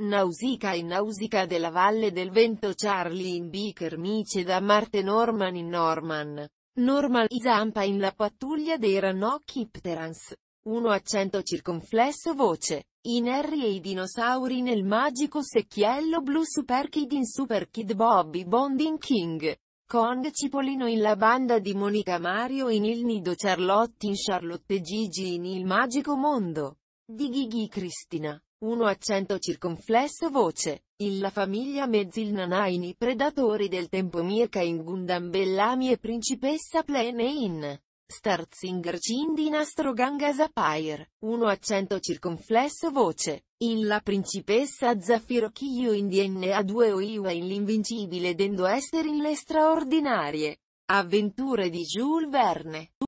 Nausica e Nausica della Valle del Vento Charlie in Beaker Kermice da Marte Norman in Norman. Normal i zampa in la pattuglia dei ranocchi Pterans. Uno accento circonflesso voce. In Harry e i dinosauri nel magico secchiello blu Super Kid in Super Kid Bobby Bonding King. Kong Cipolino in La banda di Monica Mario in Il nido Charlotte in Charlotte Gigi in Il magico mondo. Di Ghighi Cristina. 1 accento circonflesso voce. Il la famiglia Mezzil-Nanaini predatori del tempo Mirka in Gundam Bellami e principessa Plene in Cindy Cindina Stroganga Zapair, 1 accento circonflesso voce, in la principessa Zaffiro Kiyo in DNA 2 Oiwa in l'invincibile Dendo Ester in le straordinarie avventure di Jules Verne.